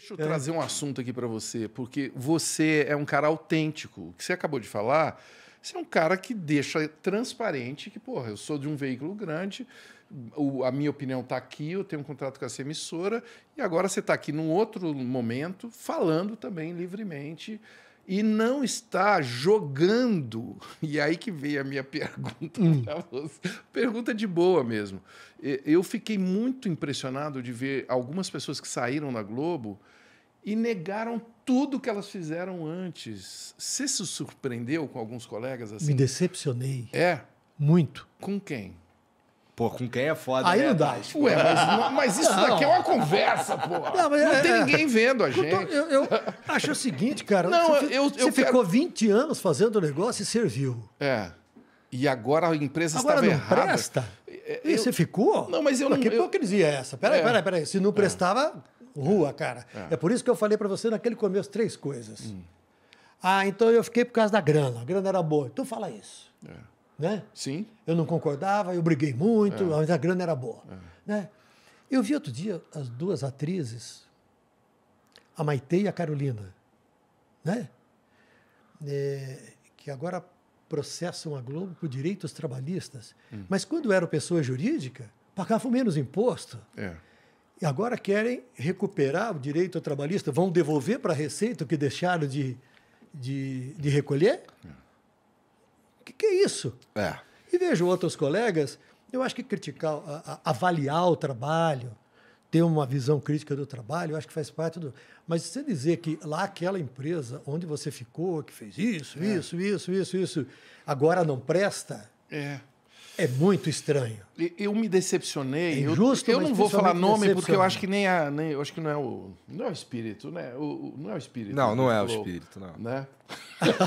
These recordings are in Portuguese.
Deixa eu é. trazer um assunto aqui para você, porque você é um cara autêntico. O que você acabou de falar, você é um cara que deixa transparente que, porra, eu sou de um veículo grande, o, a minha opinião está aqui, eu tenho um contrato com essa emissora, e agora você está aqui num outro momento, falando também livremente e não está jogando. E aí que veio a minha pergunta hum. para você. Pergunta de boa mesmo. Eu fiquei muito impressionado de ver algumas pessoas que saíram da Globo e negaram tudo que elas fizeram antes. Você se surpreendeu com alguns colegas assim? Me decepcionei. É? Muito. Com quem? Pô, com quem é foda, Aí né? não dá. Mas, tipo, Ué, mas, mas isso Não. daqui é uma conversa, pô. Não, Não, é- tem é. ninguém vendo a Eu, tô- gente. eu- eu acho o seguinte, cara. Não, você eu- você ficou 20 anos fazendo o negócio e serviu. É. E agora a empresa Agora estava não errada. presta? É, e você ficou? Não, mas eu não- Que eu- hipocrisia é essa? Peraí, É. peraí, peraí. Se não é. prestava, rua, cara. É. por isso que eu falei pra você naquele começo três coisas. Hum. Ah, então eu fiquei por causa da grana. A grana era boa. Então fala isso. É. Né? Sim. Eu não concordava, eu briguei muito, é. mas a grana era boa. É. Né? Eu vi outro dia as duas atrizes, a Maite e a Carolina, né? É, que agora processam a Globo por direitos trabalhistas. Hum. Mas quando eram pessoa jurídica, pagavam menos imposto. É. E agora querem recuperar o direito trabalhista, vão devolver para a Receita o que deixaram de, de, de recolher? É que é isso? É. E vejo outros colegas, eu acho que criticar, a, a, avaliar o trabalho, ter uma visão crítica do trabalho, eu acho que faz parte do. Mas você dizer que lá aquela empresa onde você ficou, que fez isso, é. isso, isso, isso, isso, agora não presta. É. É muito estranho. Eu me decepcionei. É injusto, eu, eu não vou falar nome porque eu acho que nem a, nem, eu acho que não é o, não é o espírito, né? O, o não é o espírito. Não, não é o espírito, não. Né?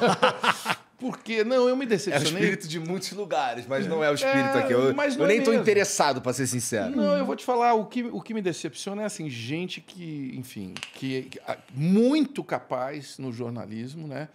Porque, não, eu me decepcionei. É o espírito de muitos lugares, mas não é o é, espírito é, aqui. Eu, mas eu nem estou é interessado, para ser sincero. Não, eu vou te falar, o que, o que me decepciona é assim, gente que, enfim, que, que muito capaz no jornalismo, né?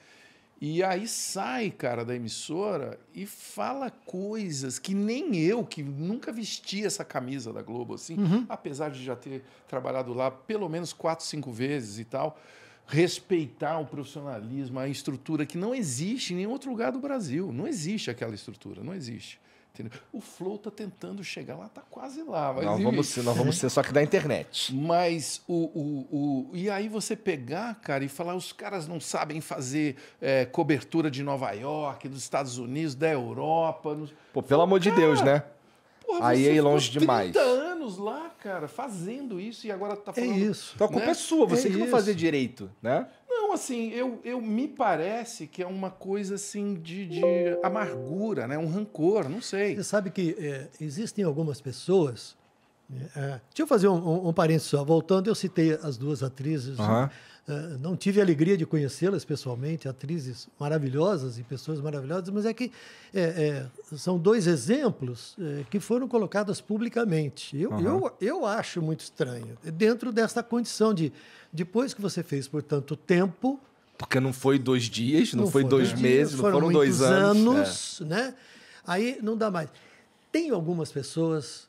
E aí sai, cara, da emissora e fala coisas que nem eu, que nunca vesti essa camisa da Globo, assim, uhum. apesar de já ter trabalhado lá pelo menos quatro, cinco vezes e tal respeitar o profissionalismo, a estrutura que não existe em nenhum outro lugar do Brasil. Não existe aquela estrutura, não existe. Entendeu? O Flow está tentando chegar lá, está quase lá. Mas nós, vamos ser, não vamos ser só que da internet. Mas o, o, o. E aí você pegar, cara, e falar: os caras não sabem fazer é, cobertura de Nova York, dos Estados Unidos, da Europa. Nos... Pô, pelo Pô, amor cara, de Deus, né? Porra, aí é longe demais. 30 anos lá, cara, fazendo isso e agora tá é falando. É isso. Então a culpa né? é sua, você é que isso. não fazer direito, né? Não, assim, eu, eu me parece que é uma coisa assim de, de amargura, né? Um rancor, não sei. Você sabe que é, existem algumas pessoas. É, é deixa eu fazer um, um, um parênteses só. Voltando, eu citei as duas atrizes. Uhum. Ah, não tive a alegria de conhecê-las pessoalmente, atrizes maravilhosas e pessoas maravilhosas, mas é que é, é, são dois exemplos é, que foram colocados publicamente. Eu, uhum. eu, eu acho muito estranho, dentro dessa condição de, depois que você fez por tanto tempo... Porque não foi dois dias, não, não foi dois meses, não foram, foram dois anos. É. anos né? Aí não dá mais. Tem algumas pessoas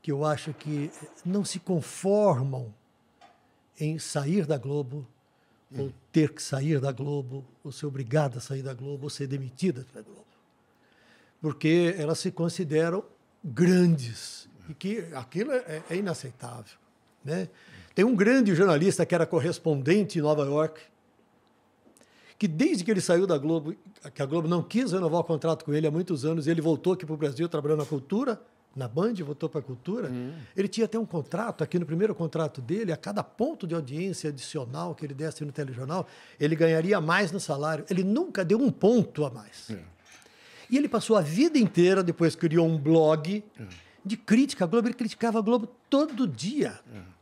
que eu acho que não se conformam em sair da Globo hum. ou ter que sair da Globo, ou ser obrigada a sair da Globo, ou ser demitida da Globo. Porque elas se consideram grandes, e que aquilo é, é, é inaceitável. Né? Tem um grande jornalista que era correspondente em Nova York, que desde que ele saiu da Globo, que a Globo não quis renovar o contrato com ele há muitos anos, ele voltou aqui para o Brasil trabalhando na cultura, na Band, voltou para a cultura, hum. ele tinha até um contrato, aqui no primeiro contrato dele, a cada ponto de audiência adicional que ele desse no telejornal, ele ganharia mais no salário. Ele nunca deu um ponto a mais. É. E ele passou a vida inteira, depois criou um blog é. de crítica à Globo, ele criticava a Globo todo dia. É.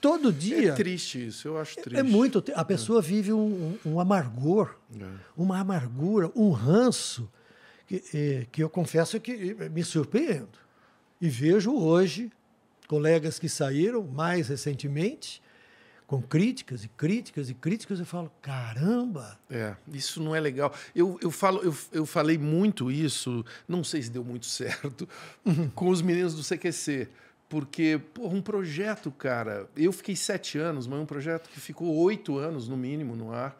Todo é dia. É triste isso, eu acho é, é triste. É muito. A pessoa vive um, um, um amargor, uma amargura, um ranço, que, eh, que eu confesso que eh, me surpreendo. E vejo hoje colegas que saíram mais recentemente com críticas e críticas e críticas, eu falo, caramba! É, isso não é legal. Eu, eu, falo, eu, eu falei muito isso, não sei se deu muito certo, com os meninos do CQC. Porque, porra, um projeto, cara, eu fiquei sete anos, mas é um projeto que ficou oito anos, no mínimo, no ar.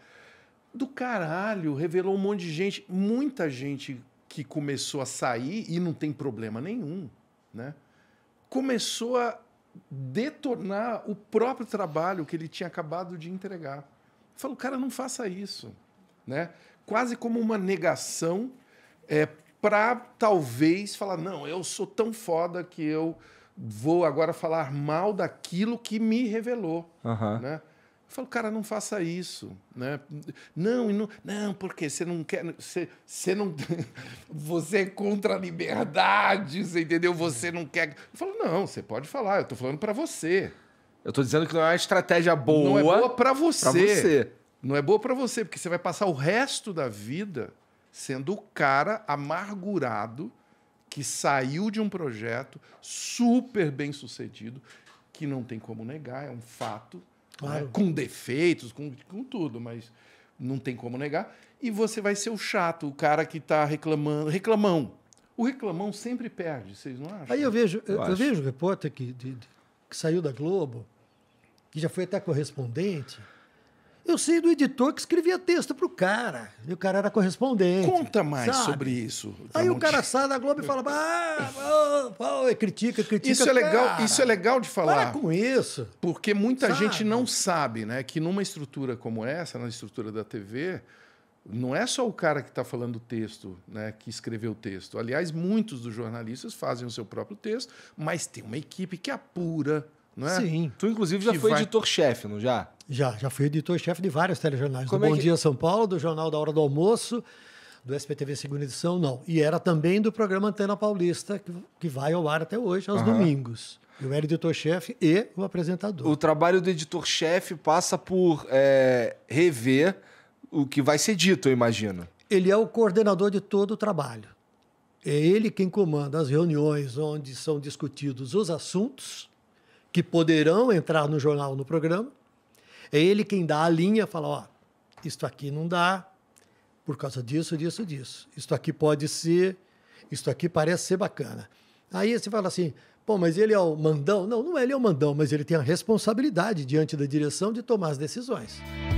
Do caralho, revelou um monte de gente, muita gente que começou a sair e não tem problema nenhum né? começou a detonar o próprio trabalho que ele tinha acabado de entregar. Falou, cara, não faça isso. Né? Quase como uma negação é, para talvez falar, não, eu sou tão foda que eu vou agora falar mal daquilo que me revelou. Uhum. Né? Eu falo, cara, não faça isso, né? Não, não, não, porque você não quer, você, você não, você é contra a liberdade, você entendeu? Você não quer. Eu falo, não, você pode falar, eu tô falando para você. Eu tô dizendo que não é uma estratégia boa. Não é boa para você. Pra você. Não é boa para você, porque você vai passar o resto da vida sendo o cara amargurado que saiu de um projeto super bem sucedido, que não tem como negar, é um fato, né? Claro. Né? Com defeitos, com, com tudo, mas não tem como negar. E você vai ser o chato, o cara que está reclamando, reclamão. O reclamão sempre perde, vocês não acham? Aí eu vejo, eu, eu, eu vejo um repórter que, de, de, que saiu da Globo, que já foi até correspondente, eu sei do editor que escrevia texto pro cara. E o cara era correspondente. Conta mais sabe? sobre isso. Aí o cara sai da Globo e fala: ah, oh, oh, critica, critica. Isso é, legal, isso é legal de falar. Para com isso. Porque muita sabe? gente não sabe, né? Que numa estrutura como essa, na estrutura da TV, não é só o cara que está falando o texto, né, que escreveu o texto. Aliás, muitos dos jornalistas fazem o seu próprio texto, mas tem uma equipe que apura é não é? Sim. Tu, inclusive, já que foi vai... editor-chefe, não já? Já, já fui editor-chefe de vários telejornais. Como do é Bom que... Dia São Paulo, do Jornal da Hora do Almoço, do SPTV Segunda Edição, não. E era também do programa Antena Paulista, que, que vai ao ar até hoje, aos uhum. domingos. Eu era editor-chefe e o apresentador. O trabalho do editor-chefe passa por é, rever o que vai ser dito, eu imagino. Ele é o coordenador de todo o trabalho. É ele quem comanda as reuniões onde são discutidos os assuntos que poderão entrar no jornal, no programa. É ele quem dá a linha, fala, ó, isto aqui não dá por causa disso, disso, disso. Isto aqui pode ser, isto aqui parece ser bacana. Aí você fala assim, pô, mas ele é o mandão? Não, não é ele é o mandão, mas ele tem a responsabilidade diante da direção de tomar as decisões.